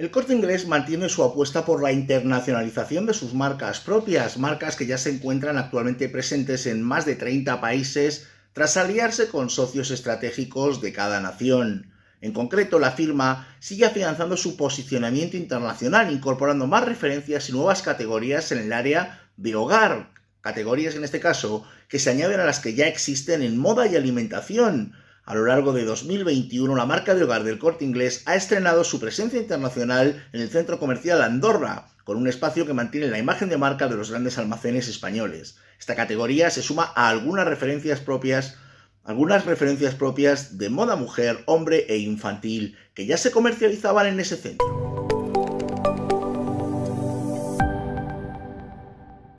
El corte inglés mantiene su apuesta por la internacionalización de sus marcas propias, marcas que ya se encuentran actualmente presentes en más de 30 países tras aliarse con socios estratégicos de cada nación. En concreto, la firma sigue afianzando su posicionamiento internacional, incorporando más referencias y nuevas categorías en el área de hogar, categorías en este caso que se añaden a las que ya existen en moda y alimentación, a lo largo de 2021, la marca de hogar del corte inglés ha estrenado su presencia internacional en el centro comercial Andorra, con un espacio que mantiene la imagen de marca de los grandes almacenes españoles. Esta categoría se suma a algunas referencias propias algunas referencias propias de moda mujer, hombre e infantil que ya se comercializaban en ese centro.